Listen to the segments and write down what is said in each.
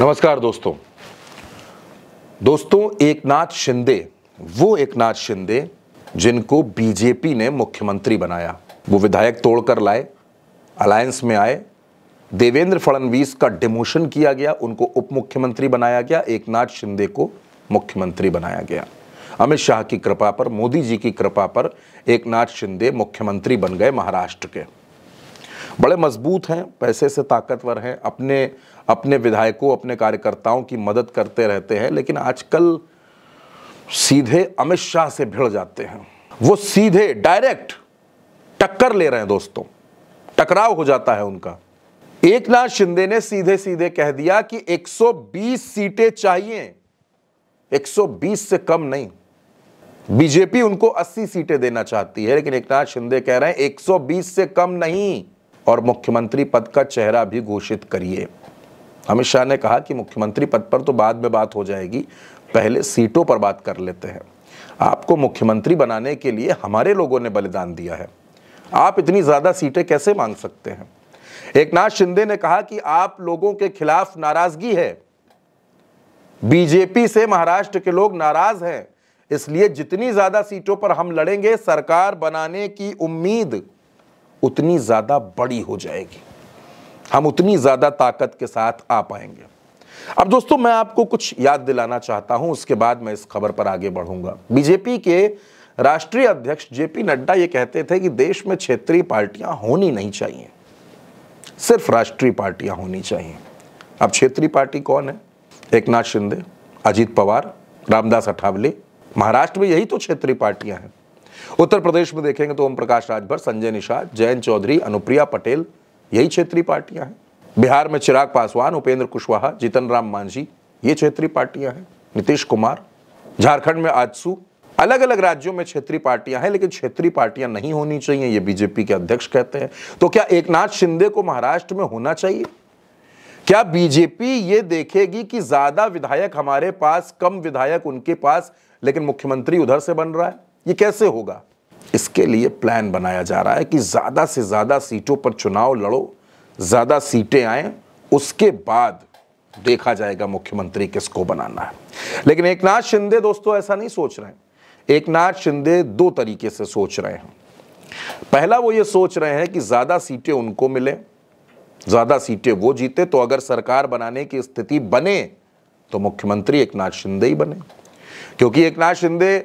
नमस्कार दोस्तों दोस्तों एकनाथ शिंदे वो एकनाथ शिंदे जिनको बीजेपी ने मुख्यमंत्री बनाया वो विधायक तोड़कर लाए अलायंस में आए देवेंद्र फडणवीस का डिमोशन किया गया उनको उप मुख्यमंत्री बनाया गया एकनाथ शिंदे को मुख्यमंत्री बनाया गया अमित शाह की कृपा पर मोदी जी की कृपा पर एकनाथ शिंदे मुख्यमंत्री बन गए महाराष्ट्र के बड़े मजबूत हैं पैसे से ताकतवर हैं अपने अपने विधायकों अपने कार्यकर्ताओं की मदद करते रहते हैं लेकिन आजकल सीधे अमित शाह से भिड़ जाते हैं वो सीधे डायरेक्ट टक्कर ले रहे हैं दोस्तों टकराव हो जाता है उनका एक नाथ शिंदे ने सीधे सीधे कह दिया कि 120 सीटें चाहिए 120 से कम नहीं बीजेपी उनको 80 सीटें देना चाहती है लेकिन एक नाथ शिंदे कह रहे हैं 120 से कम नहीं और मुख्यमंत्री पद का चेहरा भी घोषित करिए अमित शाह ने कहा कि मुख्यमंत्री पद पर तो बाद में बात हो जाएगी पहले सीटों पर बात कर लेते हैं आपको मुख्यमंत्री बनाने के लिए हमारे लोगों ने बलिदान दिया है आप इतनी ज़्यादा सीटें कैसे मांग सकते हैं एक नाथ शिंदे ने कहा कि आप लोगों के खिलाफ नाराजगी है बीजेपी से महाराष्ट्र के लोग नाराज हैं इसलिए जितनी ज्यादा सीटों पर हम लड़ेंगे सरकार बनाने की उम्मीद उतनी ज़्यादा बड़ी हो जाएगी हम उतनी ज़्यादा ताकत के साथ आ पाएंगे अब दोस्तों मैं आपको कुछ याद दिलाना चाहता हूं उसके बाद मैं इस खबर पर आगे बढ़ूंगा बीजेपी के राष्ट्रीय अध्यक्ष जेपी नड्डा ये कहते थे कि देश में क्षेत्रीय पार्टियां होनी नहीं चाहिए सिर्फ राष्ट्रीय पार्टियां होनी चाहिए अब क्षेत्रीय पार्टी कौन है एक नाथ शिंदे अजीत पवार रामदास अठावले महाराष्ट्र में यही तो क्षेत्रीय पार्टियां हैं उत्तर प्रदेश में देखेंगे तो ओम प्रकाश राजभर संजय निषाद जयंत चौधरी अनुप्रिया पटेल यही क्षेत्रीय पार्टियां हैं बिहार में चिराग पासवान उपेंद्र कुशवाहा जीतन राम मांझी ये क्षेत्रीय पार्टियां हैं नीतीश कुमार झारखंड में आजसू अलग अलग राज्यों में क्षेत्रीय पार्टियां हैं लेकिन क्षेत्रीय पार्टियां नहीं होनी चाहिए ये बीजेपी के अध्यक्ष कहते हैं तो क्या एकनाथ शिंदे को महाराष्ट्र में होना चाहिए क्या बीजेपी ये देखेगी कि ज्यादा विधायक हमारे पास कम विधायक उनके पास लेकिन मुख्यमंत्री उधर से बन रहा है ये कैसे होगा इसके लिए प्लान बनाया जा रहा है कि ज़्यादा से ज़्यादा सीटों पर चुनाव लड़ो ज़्यादा सीटें आएँ उसके बाद देखा जाएगा मुख्यमंत्री किसको बनाना है लेकिन एक नाथ शिंदे दोस्तों ऐसा नहीं सोच रहे हैं एक नाथ शिंदे दो तरीके से सोच रहे हैं पहला वो ये सोच रहे हैं कि ज़्यादा सीटें उनको मिले ज़्यादा सीटें वो जीते तो अगर सरकार बनाने की स्थिति बने तो मुख्यमंत्री एक नाथ शिंदे ही बने क्योंकि एक नाथ शिंदे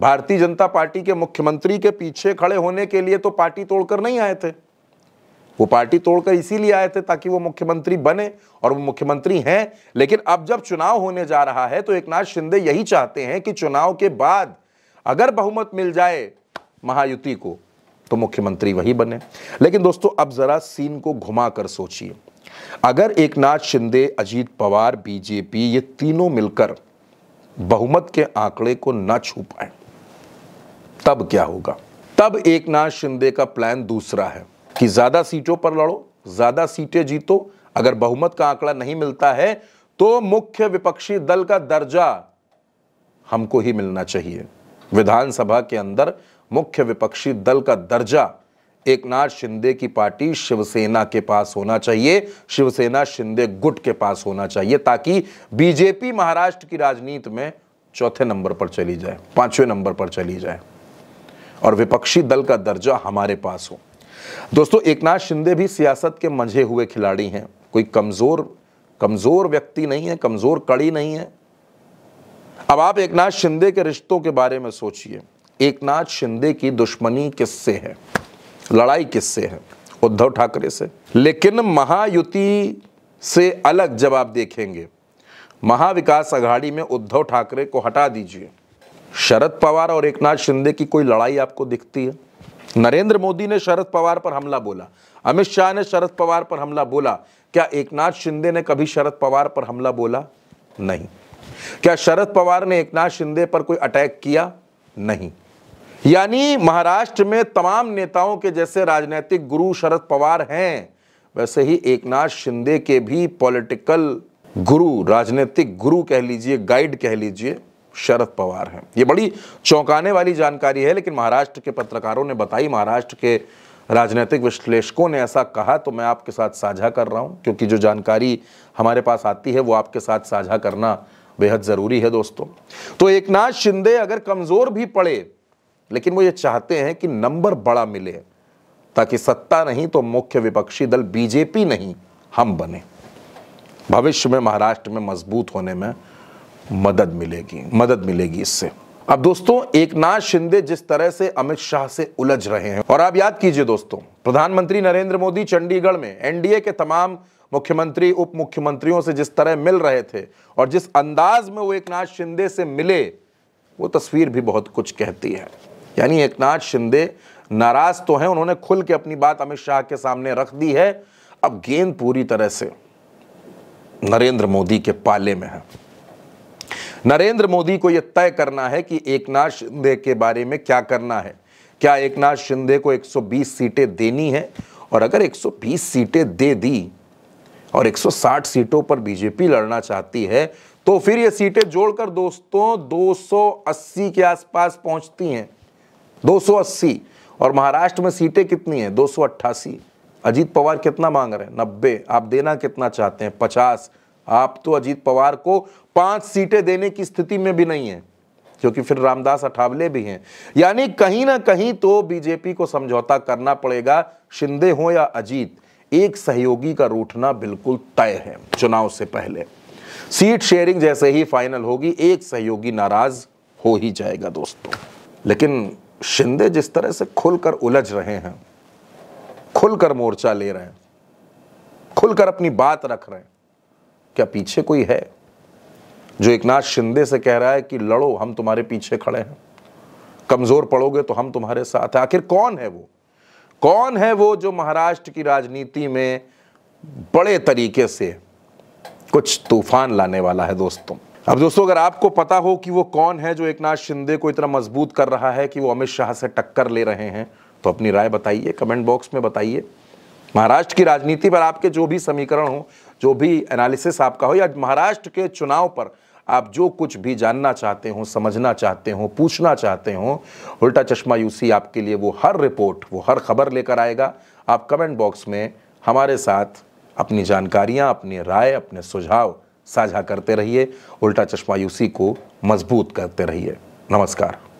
भारतीय जनता पार्टी के मुख्यमंत्री के पीछे खड़े होने के लिए तो पार्टी तोड़कर नहीं आए थे वो पार्टी तोड़कर इसीलिए आए थे ताकि वो मुख्यमंत्री बने और वो मुख्यमंत्री हैं लेकिन अब जब चुनाव होने जा रहा है तो एक नाथ शिंदे यही चाहते हैं कि चुनाव के बाद अगर बहुमत मिल जाए महायुति को तो मुख्यमंत्री वही बने लेकिन दोस्तों अब जरा सीन को घुमा कर सोचिए अगर एक नाथ शिंदे अजीत पवार बीजेपी ये तीनों मिलकर बहुमत के आंकड़े को ना छू पाए तब क्या होगा तब एक नाथ शिंदे का प्लान दूसरा है कि ज़्यादा सीटों पर लड़ो ज़्यादा सीटें जीतो अगर बहुमत का आंकड़ा नहीं मिलता है तो मुख्य विपक्षी दल का दर्जा हमको ही मिलना चाहिए विधानसभा के अंदर मुख्य विपक्षी दल का दर्जा एक नाथ शिंदे की पार्टी शिवसेना के पास होना चाहिए शिवसेना शिंदे गुट के पास होना चाहिए ताकि बीजेपी महाराष्ट्र की राजनीति में चौथे नंबर पर चली जाए पांचवें नंबर पर चली जाए और विपक्षी दल का दर्जा हमारे पास हो दोस्तों एकनाथ शिंदे भी सियासत के मंझे हुए खिलाड़ी हैं कोई कमज़ोर कमज़ोर व्यक्ति नहीं है कमज़ोर कड़ी नहीं है अब आप एकनाथ शिंदे के रिश्तों के बारे में सोचिए एकनाथ शिंदे की दुश्मनी किससे है लड़ाई किससे है उद्धव ठाकरे से लेकिन महायुति से अलग जब आप देखेंगे महाविकास आघाड़ी में उद्धव ठाकरे को हटा दीजिए शरद पवार और एकनाथ शिंदे की कोई लड़ाई आपको दिखती है नरेंद्र मोदी ने शरद पवार पर हमला बोला अमित शाह ने शरद पवार पर हमला बोला क्या एकनाथ शिंदे ने कभी शरद पवार पर हमला बोला नहीं क्या शरद पवार ने एकनाथ शिंदे पर कोई अटैक किया नहीं यानी महाराष्ट्र में तमाम नेताओं के जैसे राजनीतिक गुरु शरद पवार हैं वैसे ही एकनाथ शिंदे के भी पॉलिटिकल गुरु राजनीतिक गुरु कह लीजिए गाइड कह लीजिए शरद पवार हैं ये बड़ी चौंकाने वाली जानकारी है लेकिन महाराष्ट्र के पत्रकारों ने बताई महाराष्ट्र के राजनीतिक विश्लेषकों ने ऐसा कहा तो मैं आपके साथ साझा कर रहा हूँ क्योंकि जो जानकारी हमारे पास आती है वो आपके साथ साझा करना बेहद ज़रूरी है दोस्तों तो एक शिंदे अगर कमज़ोर भी पड़े लेकिन वो ये चाहते हैं कि नंबर बड़ा मिले ताकि सत्ता नहीं तो मुख्य विपक्षी दल बीजेपी नहीं हम बने भविष्य में महाराष्ट्र में मजबूत होने में मदद मिलेगी मदद मिलेगी इससे अब दोस्तों एक नाथ शिंदे जिस तरह से अमित शाह से उलझ रहे हैं और आप याद कीजिए दोस्तों प्रधानमंत्री नरेंद्र मोदी चंडीगढ़ में एनडीए के तमाम मुख्यमंत्री उप मुख्यमंत्रियों से जिस तरह मिल रहे थे और जिस अंदाज में वो एक नाथ शिंदे से मिले वो तस्वीर भी बहुत कुछ कहती है यानी एक नाथ शिंदे नाराज तो हैं उन्होंने खुल के अपनी बात अमित शाह के सामने रख दी है अब गेंद पूरी तरह से नरेंद्र मोदी के पाले में है नरेंद्र मोदी को यह तय करना है कि एकनाथ शिंदे के बारे में क्या करना है क्या एकनाथ शिंदे को 120 सीटें देनी है और अगर 120 सीटें दे दी और 160 सीटों पर बीजेपी लड़ना चाहती है तो फिर ये सीटें जोड़कर दोस्तों 280 के आसपास पहुंचती हैं 280 और महाराष्ट्र में सीटें कितनी हैं दो अजीत पवार कितना मांग रहे हैं नब्बे आप देना कितना चाहते हैं पचास आप तो अजीत पवार को पांच सीटें देने की स्थिति में भी नहीं है क्योंकि फिर रामदास अठावले भी हैं यानी कहीं ना कहीं तो बीजेपी को समझौता करना पड़ेगा शिंदे हो या अजीत एक सहयोगी का रूठना बिल्कुल तय है चुनाव से पहले सीट शेयरिंग जैसे ही फाइनल होगी एक सहयोगी नाराज हो ही जाएगा दोस्तों लेकिन शिंदे जिस तरह से खुलकर उलझ रहे हैं खुलकर मोर्चा ले रहे हैं खुलकर अपनी बात रख रहे हैं क्या पीछे कोई है जो एक नाथ शिंदे से कह रहा है कि लड़ो हम तुम्हारे पीछे खड़े हैं कमज़ोर पड़ोगे तो हम तुम्हारे साथ हैं आखिर कौन है वो कौन है वो जो महाराष्ट्र की राजनीति में बड़े तरीके से कुछ तूफान लाने वाला है दोस्तों अब दोस्तों अगर आपको पता हो कि वो कौन है जो एक नाथ शिंदे को इतना मजबूत कर रहा है कि वो अमित शाह से टक्कर ले रहे हैं तो अपनी राय बताइए कमेंट बॉक्स में बताइए महाराष्ट्र की राजनीति पर आपके जो भी समीकरण हो जो भी एनालिसिस आपका हो या महाराष्ट्र के चुनाव पर आप जो कुछ भी जानना चाहते हो समझना चाहते हो पूछना चाहते हो उल्टा चश्मा यूसी आपके लिए वो हर रिपोर्ट वो हर खबर लेकर आएगा आप कमेंट बॉक्स में हमारे साथ अपनी जानकारियाँ अपनी राय अपने सुझाव साझा करते रहिए उल्टा चश्मा यूसी को मजबूत करते रहिए नमस्कार